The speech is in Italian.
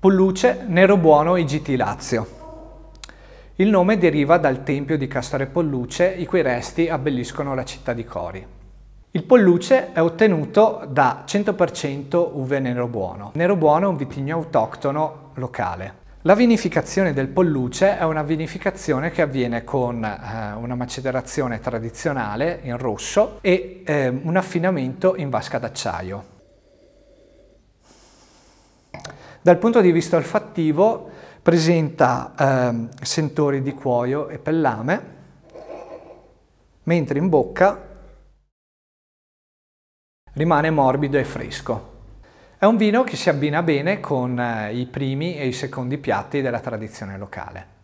Polluce Nero Buono IGT Lazio. Il nome deriva dal tempio di Castore Polluce, i cui resti abbelliscono la città di Cori. Il polluce è ottenuto da 100% uve Nero Buono. Nero Buono è un vitigno autoctono locale. La vinificazione del polluce è una vinificazione che avviene con eh, una macerazione tradizionale in rosso e eh, un affinamento in vasca d'acciaio. Dal punto di vista olfattivo presenta eh, sentori di cuoio e pellame, mentre in bocca rimane morbido e fresco. È un vino che si abbina bene con eh, i primi e i secondi piatti della tradizione locale.